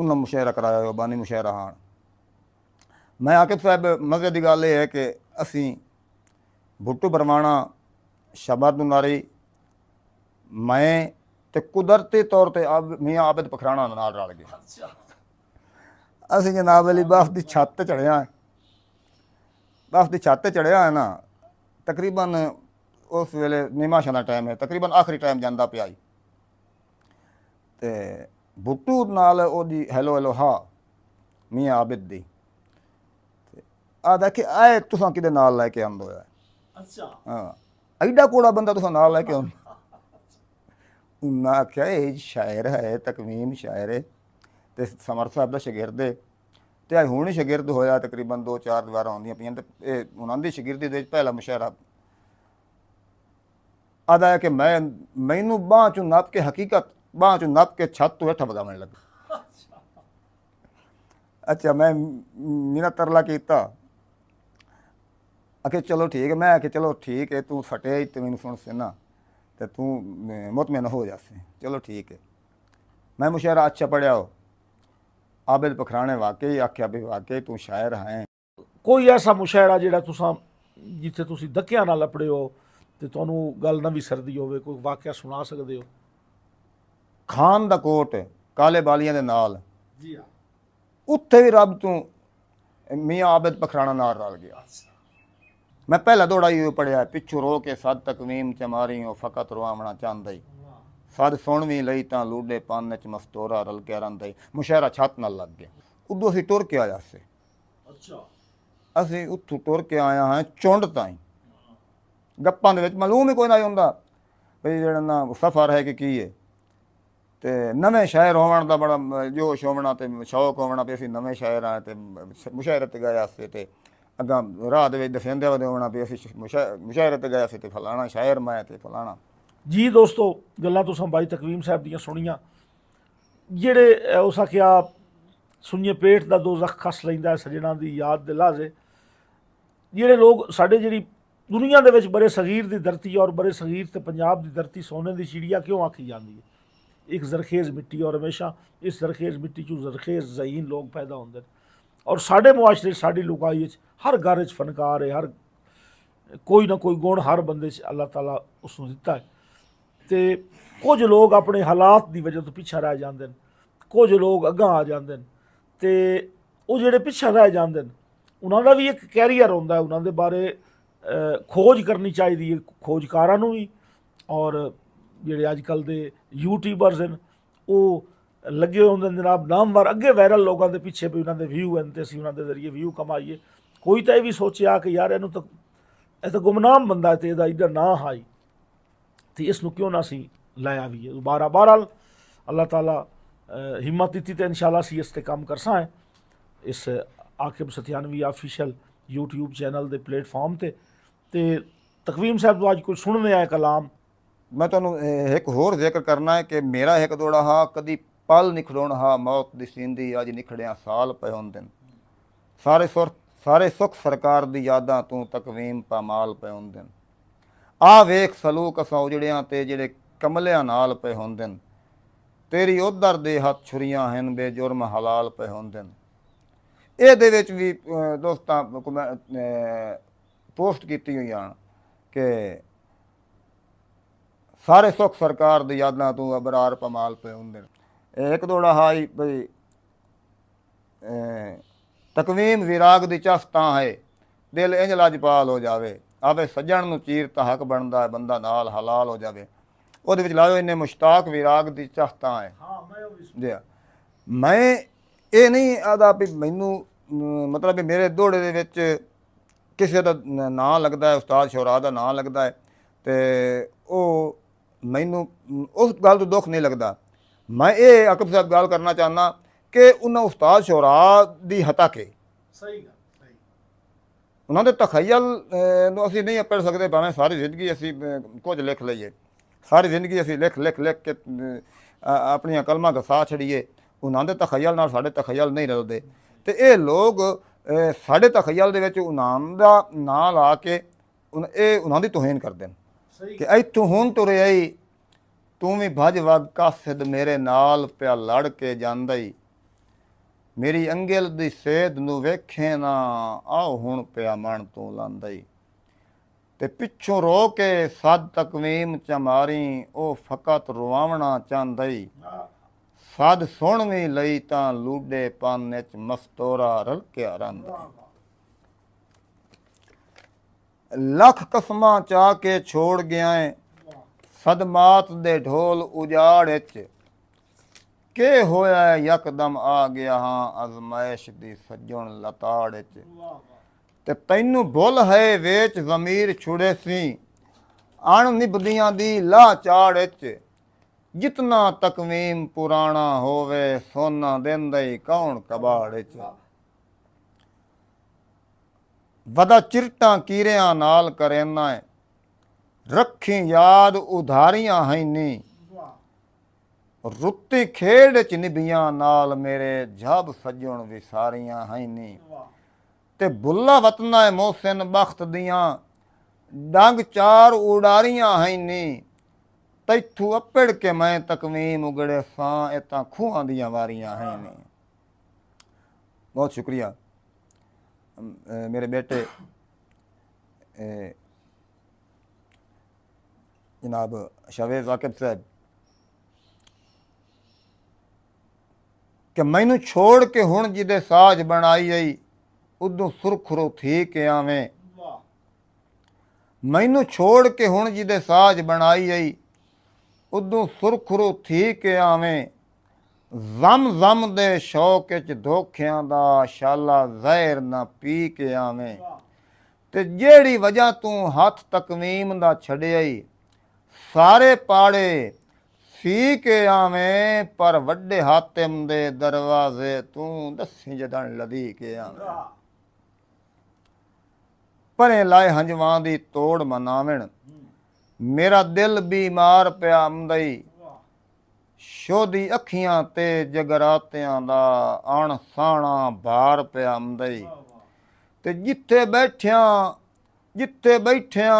B: انہوں نے مشاعرہ کرایا ہو بانی مشاعرہ ہاں میں عاقب صاحب مزے کی گل یہ ہے کہ اسی بھٹو بروانا شباد ناری میں تے قدرتی طور پہ آب میاں آبد نال رل گئے اصے جناب بس کی چھت چڑھیا ہے بس کی چھت چڑھیا ہے نا تقریباً اس ویلے نیماشاں ٹائم ہے تقریباً آخری ٹائم جا رہا پیا جی تو بٹو نال وہ ہیلو ہیلو ہاں می آبدی آ دیکھیے آئے تو کال لے کے آدھو
A: ہے
B: ہاں ایڈا کوڑا بندہ تو لے کے آخیا یہ شاعر ہے تقویم شاعر ہے ਤੇ ਸਮਰ ਸਾਹਿਬ ਦਾ ਸ਼ਗਿਰਦ ਹੈ ਤੇ ਹੁਣ ਸ਼ਗਿਰਦ ਹੋਇਆ ਤਕਰੀਬਨ 2-4 ਦਵਾਰ ਆਉਂਦੀਆਂ ਪਈਆਂ ਤੇ ਇਹ ਉਹਨਾਂ ਦੀ ਸ਼ਗਿਰਦੀ ਦੇ ਵਿੱਚ ਪਹਿਲਾ ਮੁਸ਼ਾਇਰਾ ਆਦਾ ਕਿ ਮੈਂ ਮੈਨੂੰ ਬਾਹ ਚੋਂ ਨੱਪ ਕੇ ਹਕੀਕਤ ਬਾਹ ਚੋਂ ਨੱਪ ਕੇ ਛੱਤ ਤੋਂ ਹੇਠ ਭਗਾਉਣ ਲੱਗ ਅੱਛਾ ਮੈਂ ਮੇਰਾ ਤਰਲਾ ਕੀਤਾ ਅਕੇ ਚਲੋ ਠੀਕ ਹੈ ਮੈਂ ਅਕੇ ਚਲੋ ਠੀਕ ਹੈ ਤੂੰ ਫਟੇ ਤੇ ਮੈਨੂੰ ਸੁਣ ਸਿਨਾ ਤੇ ਤੂੰ ਮਤਮਨ ਹੋ ਜਾਸੇ ਚਲੋ ਠੀਕ ਹੈ ਮੈਂ ਮੁਸ਼ਾਇਰਾ ਅੱਛਾ ਪੜਿਆ ਹੋ عابد پکھرانے واقعی آکھیا بھی واقعی تو شاعر ہیں کوئی ایسا مشاعرہ مشہر ہے جا جی دکیاں نہ لپڑے ہو
A: تو گل نہ بھی سردی کوئی واقعہ سنا سکتے ہو
B: خان دا کوٹ کالے بالیاں دے نال جی ہاں۔ اتنے بھی رب تبد پخرا نہ رل گیا میں پہلا دورہ ہی وہ پڑھیا پچھو رو کے سات تک ویم چماری وہ فقط رونا چاندھ سج سوی لوڈے پن نچ مستورا رل کیا رنتا مشہرہ چھت نہ لگ گیا ادو اُسی ٹر کے آیا اِسی اتو ٹور کے آیا ہاں چونڈ تھی گپا دلو میں کوئی نہ ہی آئی جا سفر ہے کہ کی ہے تو نویں شاعر ہونے کا بڑا جوش ہونا شوق ہونا بھی اِسی نویں شار آئے تو مشاعرت گیا اگا رات دسندے ودونا پھر اِسے مشاعرت گیا سے فلاں شاید میں آیا تو فلاں جی دوستو گلو تصویر تقویم صاحب دنیا
A: جے اسے پیٹ کا دو زخ خس لینا ہے سجنا یاد دہذے جہے لوگ ساڈے دنیا دڑے صغیر کی دھرتی اور بڑے صغیر پناب کی دھرتی سونے کی چڑیا کیوں آکی جانے ایک زرخیز مٹی اور ہمیشہ اس زرخیز مٹی چوں زرخیز ذہین لوگ پیدا ہوندے اور ساڈے معاشرے لکائی ہر گھر فنکار ہے ہر کوئی نہ کوئی گھن ہر بندے اللہ تعالیٰ دتا ہے کچھ لوگ اپنے حالات کی وجہ تو پیچھا رہ جی پچھا رہے انہوں کا بھی ایک کیریئر ہوں انہوں کے بارے کوج کرنی چاہیے کھوجکارا بھی اور جی اجکے یو ٹیوبرز ہیں وہ لگے ہوگے وائرل لوگوں کے پیچھے بھی انہوں کے ویو ہیں ان کے ذریعے ویو کمائیے کوئی تو یہ سوچیا کہ یار ان گمن بندہ تو یہ ادا نا ہاں اس لایا بھی ہے دوبارہ بارہ اللہ تعالیٰ ہمت دیتی تو ان شاء اللہ اسے کام کر سا اس آخر ستیانوی آفیشل یوٹیوب چینل کے پلیٹفارم سے تو تقویم صاحب جو آج
B: کچھ سن میں آلام میں تعینوں ایک ہوکر کرنا کہ میرا ایک دوڑا ہاں کدی پل نہیں کھڑونا ہاں موت دستی اج نکھل سال پہ ہو دن سارے سر سارے سکھ سرکار کی یاداں تقویم پامال پی ہوں دن ਆ ਵੇਖ ਸਲੂਕ ਅਸਾਂ ਉਜੜਿਆਂ ਤੇ ਜਿਹੜੇ ਕਮਲਿਆਂ ਨਾਲ ਪਏ ਹੁੰਦੇ ਨੇ ਤੇਰੀ ਉਧਰ ਦੇ ਹੱਥ ਛੁਰੀਆਂ ਹਨ ਬੇਜੁਰਮ ਹਲਾਲ ਪਏ ਹੁੰਦੇ ਨੇ ਇਹਦੇ ਵਿੱਚ ਵੀ ਦੋਸਤਾਂ ਪੋਸਟ ਕੀਤੀ ਹੋਈ ਆ ਕਿ ਸਾਰੇ ਸੁਖ ਸਰਕਾਰ ਦੀ ਯਾਦਾਂ ਤੋਂ ਅਬਰਾਰ ਪਮਾਲ ਪਏ ਹੁੰਦੇ ਨੇ ਇੱਕ ਦੋੜਾ ਹਾਈ ਭਈ ਤਕਵੀਮ ਵਿਰਾਗ ਦੀ ਚਫ ਹੈ ਦਿਲ ਇੰਜ ਲਾਜਪਾਲ ਹੋ ਜਾਵੇ ਆਵੇ ਸੱਜਣ ਨੂੰ ਚੀਰ ਤਾਂ ਹੱਕ ਬਣਦਾ ਹੈ ਬੰਦਾ ਨਾਲ ਹਲਾਲ ਹੋ ਜਾਵੇ ਉਹਦੇ ਵਿੱਚ ਲਾਓ ਇਹਨੇ ਮੁਸ਼ਤਾਕ ਵਿਰਾਗ ਦੀ ਚਾਹਤਾ ਹੈ ਹਾਂ ਮੈਂ ਉਹ ਮੈਂ ਇਹ ਨਹੀਂ ਆਦਾ ਵੀ ਮੈਨੂੰ ਮਤਲਬ ਵੀ ਮੇਰੇ ਦੋੜੇ ਦੇ ਵਿੱਚ ਕਿਸੇ ਦਾ ਨਾਂ ਲੱਗਦਾ ਹੈ ਉਸਤਾਦ ਸ਼ੌਰਾ ਦਾ ਨਾਂ ਲੱਗਦਾ ਹੈ ਤੇ ਉਹ ਮੈਨੂੰ ਉਸ ਗੱਲ ਤੋਂ ਦੁੱਖ ਨਹੀਂ ਲੱਗਦਾ ਮੈਂ ਇਹ ਅਕਬਰ ਸਾਹਿਬ ਗੱਲ ਕਰਨਾ ਚਾਹੁੰਦਾ ਕਿ ਉਹਨਾਂ ਉਸਤਾਦ ਸ਼ੌਰਾ ਦੀ ਹਤਾਕੇ ਸਹੀ ਗੱਲ ਉਹਨਾਂ ਦੇ ਤਖੈਲ ਨੂੰ ਅਸੀਂ ਨਹੀਂ ਅਪੜ ਸਕਦੇ ਭਾਵੇਂ ਸਾਰੀ ਜ਼ਿੰਦਗੀ ਅਸੀਂ ਕੁਝ ਲਿਖ ਲਈਏ ਸਾਰੀ ਜ਼ਿੰਦਗੀ ਅਸੀਂ ਲਿਖ ਲਿਖ ਲਿਖ ਕੇ ਆਪਣੀਆਂ ਕਲਮਾਂ ਸਾਥ ਛੜੀਏ ਉਹਨਾਂ ਦੇ ਤਖੈਲ ਨਾਲ ਸਾਡੇ ਤਖੈਲ ਨਹੀਂ ਰਲਦੇ ਤੇ ਇਹ ਲੋਕ ਸਾਡੇ ਤਖੈਲ ਦੇ ਵਿੱਚ ਉਹਨਾਂ ਦਾ ਨਾਂ ਲਾ ਕੇ ਇਹ ਉਹਨਾਂ ਦੀ ਤੋਹੀਨ ਕਰਦੇ ਨੇ ਕਿ ਇੱਥੋਂ ਹੁਣ ਤੁਰਿਆ ਤੂੰ ਵੀ ਭਜ ਵਗ ਕਾਫਦ ਮੇਰੇ ਨਾਲ ਪਿਆ ਲੜ ਕੇ ਜਾਂਦਾ ਹੀ ਮੇਰੀ ਅੰਗਲ ਦੀ ਸੇਧ ਨੂੰ ਵੇਖੇ ਨਾ ਆਹ ਹੁਣ ਪਿਆ ਮਨ ਤੋਂ ਲਾਂਦਈ ਤੇ ਪਿੱਛੋਂ ਰੋ ਕੇ ਸਦ ਤਕਵੀਮ ਚ ਮਾਰੀ ਉਹ ਫਕਤ ਰਵਾਵਣਾ ਚਾਹੁੰਦਈ ਸਦ ਸੁਣਵੀ ਲਈ ਤਾਂ ਲੂਡੇ ਪਾਨੇ ਵਿੱਚ ਮਸਤੋਰਾ ਰਲ ਕੇ ਆਰੰਦਾ ਲੱਖ ਕਸਮਾਂ ਚਾ ਕੇ ਛੋੜ ਗਿਆ ਏ ਸਦਮਾਤ ਦੇ ਢੋਲ ਉਜਾੜ ਵਿੱਚ ਕਿ ਹੋਇਆ ਯਕਦਮ ਆ ਗਿਆ ਹਾਂ ਅਜ਼ਮਾਇਸ਼ ਦੀ ਸੱਜਣ ਲਤਾੜ ਚ ਤੇ ਤੈਨੂੰ ਭੁੱਲ ਹੈ ਵੇਚ ਜ਼ਮੀਰ ਛੁੜੇ ਸੀ ਅਣ ਨਿਬਦੀਆਂ ਦੀ ਲਾਚਾੜ ਚ ਜਿਤਨਾ ਤਕਵੀਮ ਪੁਰਾਣਾ ਹੋਵੇ ਸੋਨਾ ਦਿੰਦਾ ਹੀ ਕੌਣ ਕਬਾੜ ਚ ਵਦਾ ਚਿਰਟਾਂ ਕੀਰਿਆਂ ਨਾਲ ਕਰੇਨਾ ਰੱਖੀ ਯਾਦ ਉਧਾਰੀਆਂ ਹੈ ਨਹੀਂ ਰੁੱਤੀ ਖੇਡ ਚ ਨਿਭੀਆਂ ਨਾਲ ਮੇਰੇ ਜਬ ਸੱਜਣ ਵਿਸਾਰੀਆਂ ਹੈਨੀ ਤੇ ਬੁੱਲਾ ਵਤਨਾ ਹੈ ਮੋਹਸਿਨ ਬਖਤ ਦੀਆਂ ਡੰਗ ਚਾਰ ਉਡਾਰੀਆਂ ਹੈਨੀ ਤੈਥੂ ਅਪੜ ਕੇ ਮੈਂ ਤਕਵੀਮ ਉਗੜੇ ਸਾਂ ਇਹ ਤਾਂ ਖੂਹਾਂ ਦੀਆਂ ਵਾਰੀਆਂ ਹੈਨੀ ਬਹੁਤ ਸ਼ੁਕਰੀਆ ਮੇਰੇ ਬੇਟੇ ਜਨਾਬ ਸ਼ਵੇਜ਼ ਵਾਕਿਬ ਸਾਹਿਬ ਕਿ ਮੈਨੂੰ ਛੋੜ ਕੇ ਹੁਣ ਜਿਹਦੇ ਸਾਜ ਬਣਾਈ ਆਈ ਉਦੋਂ ਸੁਰਖਰੋ ਥੀ ਕੇ ਆਵੇਂ ਮੈਨੂੰ ਛੋੜ ਕੇ ਹੁਣ ਜਿਹਦੇ ਸਾਜ ਬਣਾਈ ਆਈ ਉਦੋਂ ਸੁਰਖਰੋ ਥੀ ਕੇ ਆਵੇਂ ਜ਼ਮ ਜ਼ਮ ਦੇ ਸ਼ੌਕ ਵਿੱਚ ਧੋਖਿਆਂ ਦਾ ਸ਼ਾਲਾ ਜ਼ਹਿਰ ਨਾ ਪੀ ਕੇ ਆਵੇਂ ਤੇ ਜਿਹੜੀ ਵਜ੍ਹਾ ਤੂੰ ਹੱਥ ਤਕਵੀਮ ਦਾ ਛੱਡਿਆਈ ਸਾਰੇ ਪਾੜੇ ਸੀ ਕੇ ਆਵੇਂ ਪਰ ਵੱਡੇ ਹਾਤਮ ਦੇ ਦਰਵਾਜ਼ੇ ਤੂੰ ਦੱਸੀ ਜਦਣ ਲਦੀ ਕੇ ਆਵੇਂ ਪਰੇ ਲਾਏ ਹੰਝਵਾਂ ਦੀ ਤੋੜ ਮਨਾਵਣ ਮੇਰਾ ਦਿਲ ਬਿਮਾਰ ਪਿਆ ਅੰਦਈ ਸ਼ੋਦੀ ਅੱਖੀਆਂ ਤੇ ਜਗਰਾਤਿਆਂ ਦਾ ਅਣ ਸਾਣਾ ਭਾਰ ਪਿਆ ਅੰਦਈ ਤੇ ਜਿੱਥੇ ਬੈਠਿਆਂ ਜਿੱਥੇ ਬੈਠਿਆਂ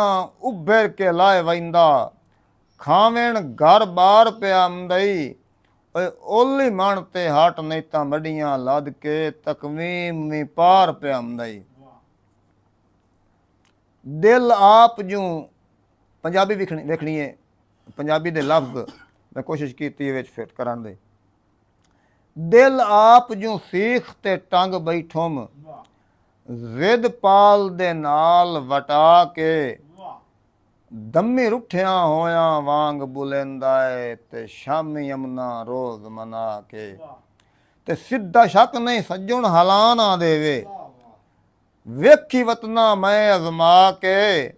B: ਉੱਭਰ ਕੇ ਲਾਏ ਵੈਂਦਾ ਖਾਵਣ ਘਰ ਬਾਰ ਪਿਆ ਮੰਦਈ ਓਏ ਓਲੀ ਮਣ ਤੇ ਹਟ ਨਹੀਂ ਤਾਂ ਮੜੀਆਂ ਲੱਦ ਕੇ ਤਕਵੀਮ ਨੀ ਪਾਰ ਪਿਆ ਮੰਦਈ ਦਿਲ ਆਪ ਜੂ ਪੰਜਾਬੀ ਵਿਖਣੀ ਵਿਖਣੀ ਹੈ ਪੰਜਾਬੀ ਦੇ ਲਫ਼ਜ਼ ਮੈਂ ਕੋਸ਼ਿਸ਼ ਕੀਤੀ ਵਿੱਚ ਫਿਟ ਕਰਨ ਦੇ ਦਿਲ ਆਪ ਜੂ ਸੀਖ ਤੇ ਟੰਗ ਬੈਠੋਮ ਜ਼ਿੱਦ ਪਾਲ ਦੇ ਨਾਲ ਵਟਾ ਕੇ ਦੰਮੇ ਰੁੱਠਿਆ ਹੋਇਆ ਵਾਂਗ ਏ ਤੇ ਸ਼ਾਮੀ ਯਮਨਾ ਰੋਜ਼ ਮਨਾ ਕੇ ਤੇ ਸਿੱਧਾ ਸ਼ੱਕ ਨਹੀਂ ਸੱਜਣ ਹਲਾ ਨਾ ਦੇਵੇ ਵੇਖੀ ਵਤਨਾ ਮੈਂ ਅਜ਼ਮਾ ਕੇ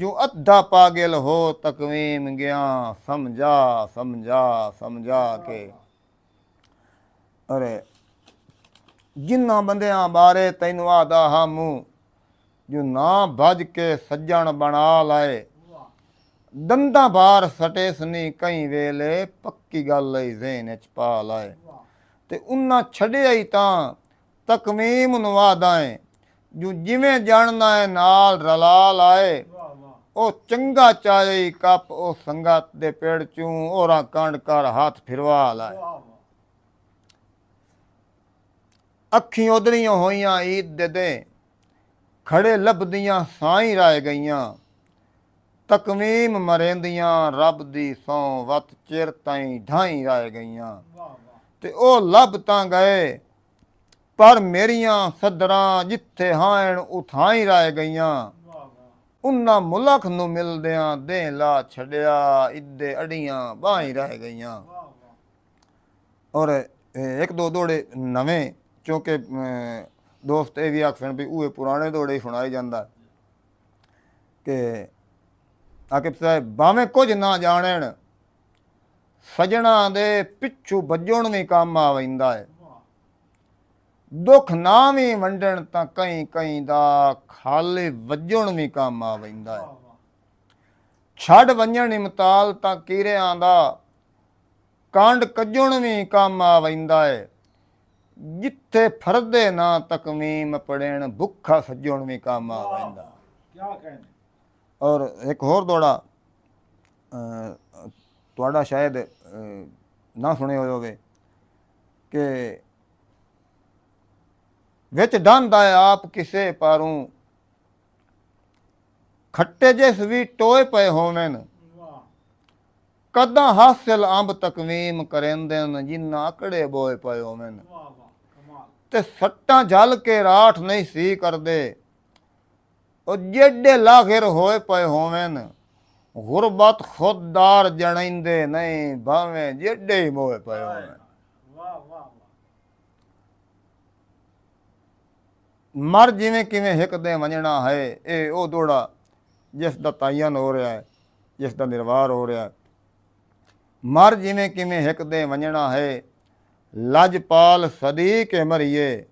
B: ਜੋ ਅੱਧਾ ਪਾਗਲ ਹੋ ਤਕਵੀਮ ਗਿਆ ਸਮਝਾ ਸਮਝਾ ਸਮਝਾ ਕੇ ਅਰੇ ਜਿੰਨਾ ਬੰਦਿਆਂ ਬਾਰੇ ਤੈਨੂੰ ਆਦਾ ਹਾਂ ਮੂੰ ਜੋ ਨਾ ਭਜ ਕੇ ਸੱਜਣ ਬਣਾ ਲਾਏ ਦੰਦਾਂ ਬਾਹਰ ਸਟੇ ਸਨੀ ਕਈ ਵੇਲੇ ਪੱਕੀ ਗੱਲ ਹੈ ਜ਼ੇਨ ਚ ਪਾ ਲਾਏ ਤੇ ਉਹਨਾਂ ਛੱਡਿਆ ਹੀ ਤਾਂ ਤਕਵੀਮ ਨਵਾਦਾਂ ਜੋ ਜਿਵੇਂ ਜਾਣਦਾ ਹੈ ਨਾਲ ਰਲਾ ਲਾਏ ਉਹ ਚੰਗਾ ਚਾਹੇ ਕੱਪ ਉਹ ਸੰਗਤ ਦੇ ਪੇੜ ਚੋਂ ਔਰਾ ਕਾਂਡ ਕਰ ਹੱਥ ਫਿਰਵਾ ਲਾਏ ਅੱਖੀਂ ਉਧਰੀਆਂ ਹੋਈਆਂ ਈਦ ਦੇ ਦੇ ਖੜੇ ਲੱਭਦੀਆਂ ਸਾਈਂ ਰਹਿ ਗਈਆਂ ਤਕਵੀਮ ਮਰੇਂਦੀਆਂ ਰੱਬ ਦੀ ਸੌ ਵਤ ਚਿਰ ਤਾਈਂ ਢਾਈ ਰਹਿ ਗਈਆਂ ਤੇ ਉਹ ਲੱਭ ਤਾਂ ਗਏ ਪਰ ਮੇਰੀਆਂ ਸਦਰਾਂ ਜਿੱਥੇ ਹਾਂ ਉਥਾਈ ਰਹਿ ਗਈਆਂ ਉਹਨਾਂ ਮੁਲਖ ਨੂੰ ਮਿਲਦਿਆਂ ਦੇ ਲਾ ਛੜਿਆ ਇੱਦੇ ਅੜੀਆਂ ਬਾਹੀ ਰਹਿ ਗਈਆਂ ਔਰ ਇੱਕ ਦੋ ਦੋੜੇ ਨਵੇਂ ਕਿਉਂਕਿ ਦੋਸਤ ਇਹ ਵੀ ਆਖਣ ਵੀ ਉਹ ਪੁਰਾਣੇ ਦੋੜੇ ਸੁਣਾਏ ਜਾਂਦਾ ਕਿ ਆਕਿਬ ਸਾਹਿਬ ਬਾਵੇਂ ਕੁਝ ਨਾ ਜਾਣਣ ਸਜਣਾ ਦੇ ਪਿੱਛੂ ਵੱਜਣ ਵੀ ਕੰਮ ਆਵਿੰਦਾ ਹੈ ਦੁੱਖ ਨਾ ਵੀ ਵੰਡਣ ਤਾਂ ਕਈ ਕਈ ਦਾ ਖਾਲੇ ਵੱਜਣ ਵੀ ਕੰਮ ਆਵਿੰਦਾ ਹੈ ਛੱਡ ਵੰਜਣ ਇਮਤਾਲ ਤਾਂ ਕੀਰਿਆਂ ਦਾ ਕਾਂਡ ਕੱਜਣ ਵੀ ਕੰਮ ਆਵਿੰਦਾ ਹੈ ਜਿੱਥੇ ਫਰਦੇ ਨਾ ਤਕਵੀਮ ਪੜੇਣ ਭੁੱਖਾ ਸੱਜਣ ਵੀ ਕੰਮ ਆਵਿੰਦਾ
A: ਕੀ ਕਹਿੰਦੇ
B: ਔਰ ਇੱਕ ਹੋਰ ਦੋੜਾ ਤੁਹਾਡਾ ਸ਼ਾਇਦ ਨਾ ਸੁਣੇ ਹੋਵੇ ਕਿ ਵਿੱਚ ਡੰਦਾ ਆਪ ਕਿਸੇ ਪਾਰੂ ਖੱਟੇ ਜੇ ਸਵੀ ਟੋਏ ਪਏ ਹੋਵਨ ਕਦਾਂ ਹਾਸਲ ਅੰਬ ਤਕਵੀਮ ਕਰੇਂਦੇ ਨ ਜਿੰਨਾ ਆਕੜੇ ਬੋਏ ਪਏ ਕਮਾਲ ਤੇ ਸੱਟਾਂ ਜਲ ਕੇ ਰਾਠ ਨਹੀਂ ਸੀ ਕਰਦੇ ਉਹ ਜਿਹੜੇ ਲਾਖਰ ਹੋਏ ਪਏ ਹੋਵੇਨ ਗੁਰਬਤ ਖੁਦਦਾਰ ਜਣਿੰਦੇ ਨਹੀਂ ਭਾਵੇਂ ਜਿਹੜੇ ਮੋਏ ਪਏ ਹੋਵੇਂ ਵਾਹ ਵਾਹ ਮਰ ਜਿਵੇਂ ਕਿਵੇਂ ਦੇ ਵੰਜਣਾ ਹੈ ਇਹ ਉਹ ਦੋੜਾ ਜਿਸ ਦਾ ਤਾਇਨ ਹੋ ਰਿਹਾ ਹੈ ਜਿਸ ਦਾ ਨਿਰਵਾਰ ਹੋ ਰਿਹਾ ਹੈ ਮਰ ਜਿਵੇਂ ਕਿਵੇਂ ਦੇ ਵੰਜਣਾ ਹੈ ਲਜਪਾਲ ਸਦੀਕ ਮਰੀਏ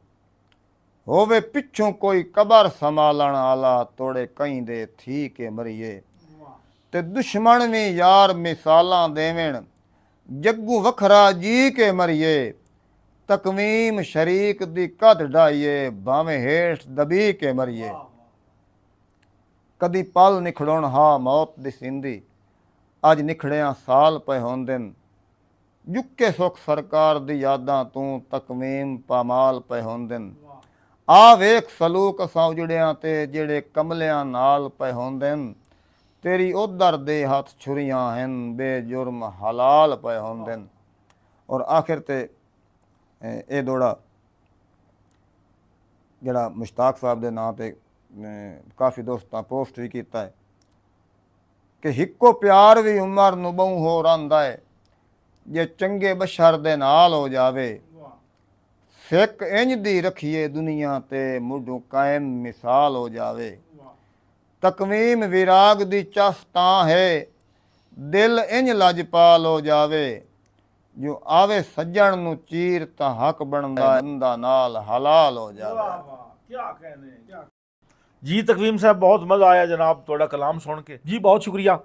B: ਹੋਵੇ ਪਿੱਛੋਂ ਕੋਈ ਕਬਰ ਸੰਭਾਲਣ ਵਾਲਾ ਤੋੜੇ ਕਹੀਂ ਦੇ ਥੀ ਕੇ ਮਰੀਏ ਤੇ ਦੁਸ਼ਮਣ ਵੀ ਯਾਰ ਮਿਸਾਲਾਂ ਦੇਵਣ ਜੱਗੂ ਵਖਰਾ ਜੀ ਕੇ ਮਰੀਏ ਤਕਵੀਮ ਸ਼ਰੀਕ ਦੀ ਕਦ ਢਾਈਏ ਬਾਵੇਂ ਹੇਠ ਦਬੀ ਕੇ ਮਰੀਏ ਕਦੀ ਪਲ ਨਿਖੜਣ ਹਾ ਮੌਤ ਦੀ ਸਿੰਦੀ ਅੱਜ ਨਿਖੜਿਆ ਸਾਲ ਪਏ ਹੁੰਦੇ ਦਿਨ ਜੁੱਕੇ ਸੁਖ ਸਰਕਾਰ ਦੀ ਯਾਦਾਂ ਤੂੰ ਤਕਵੀਮ ਪਾਮਾਲ ਪਏ ਹੁੰਦੇ ਨੇ ਆ ਵੇਖ ਸਲੂਕ ਸੌ ਜੁੜਿਆਂ ਤੇ ਜਿਹੜੇ ਕਮਲਿਆਂ ਨਾਲ ਪਏ ਹੁੰਦੇ ਨ ਤੇਰੀ ਉਧਰ ਦੇ ਹੱਥ ਛੁਰੀਆਂ ਹਨ ਬੇਜੁਰਮ ਹਲਾਲ ਪਏ ਹੁੰਦੇ ਨ ਔਰ ਆਖਿਰ ਤੇ ਇਹ ਦੋੜਾ ਜਿਹੜਾ ਮੁਸ਼ਤਾਕ ਸਾਹਿਬ ਦੇ ਨਾਂ ਤੇ ਕਾਫੀ ਦੋਸਤਾਂ ਪੋਸਟ ਵੀ ਕੀਤਾ ਹੈ ਕਿ ਹਿੱਕੋ ਪਿਆਰ ਵੀ ਉਮਰ ਨੂੰ ਬਹੁ ਹੋ ਰੰਦਾ ਹੈ ਜੇ ਚੰਗੇ ਬਸ਼ਰ ਦੇ ਨਾਲ ਹੋ ਜਾਵੇ ਸਿੱਖ ਇੰਜ ਦੀ ਰਖੀਏ ਦੁਨੀਆ ਤੇ ਮੁੱਢੋਂ ਕਾਇਮ ਮਿਸਾਲ ਹੋ ਜਾਵੇ ਤਕਵੀਮ ਵਿਰਾਗ ਦੀ ਚਸ ਤਾਂ ਹੈ ਦਿਲ ਇੰਜ ਲਜਪਾਲ ਹੋ ਜਾਵੇ ਜੋ ਆਵੇ ਸੱਜਣ ਨੂੰ ਚੀਰ ਤਾਂ ਹੱਕ ਬਣਦਾ ਅੰਦਾ ਨਾਲ ਹਲਾਲ ਹੋ ਜਾਵੇ
A: ਵਾਹ ਵਾਹ ਕੀ ਕਹਨੇ ਕੀ ਜੀ ਤਕਵੀਮ ਸਾਹਿਬ ਬਹੁਤ ਮਜ਼ਾ ਆਇਆ ਜਨਾਬ ਤੁਹਾਡਾ ਕਲਾਮ ਸੁਣ ਕੇ ਜੀ ਬਹੁਤ ਸ਼ੁਕਰੀਆ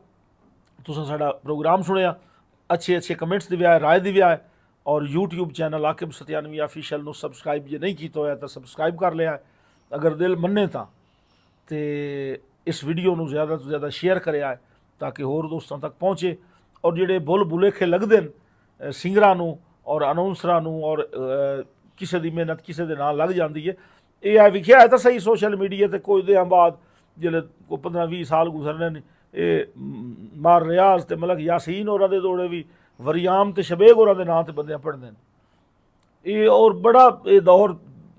A: ਤੁਸੀਂ ਸਾਡਾ ਪ੍ਰੋਗਰਾਮ ਸੁਣਿਆ ਅੱਛੇ ਅੱਛੇ ਕਮੈਂਟਸ ਦਿਵਿਆ ਰਾਏ ਦਿਵਿਆ اور یوٹیوب چینل آکم ستیانوی آفیشل سبسکرائب ج نہیں کیتا ہویا تو سبسکرائب کر لیا ہے اگر دل مننے تا تے اس ویڈیو نو زیادہ تو زیادہ شیئر کریا ہے تاکہ ہوستوں تک پہنچے اور جڑے بول بلکھے لگتے ہیں سنگر نو اور اناؤسر نو اور کسے دی محنت کسے کسی لگ جاتی ہے یہ ہے کہ صحیح سوشل میڈیا کے کچھ دہا بعد جلے جی پندرہ بھی سال گزر رہے مار ریاض تے ملک یاسین اور دے دوڑے بھی وریام تے شبی گورا کے نام سے بندے دیں یہ اور بڑا یہ دور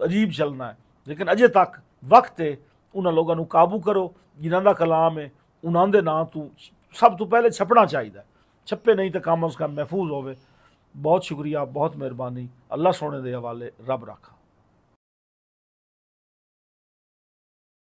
A: عجیب چلنا ہے لیکن اجے تک وقت ہے انہوں نے لوگوں قابو کرو جانا کلام ہے انہوں کے نام تو سب تہلے چھپنا چاہیے چھپے نہیں تو کم از کم محفوظ ہوے بہت شکریہ بہت مہربانی اللہ سونے دے حوالے رب رکھا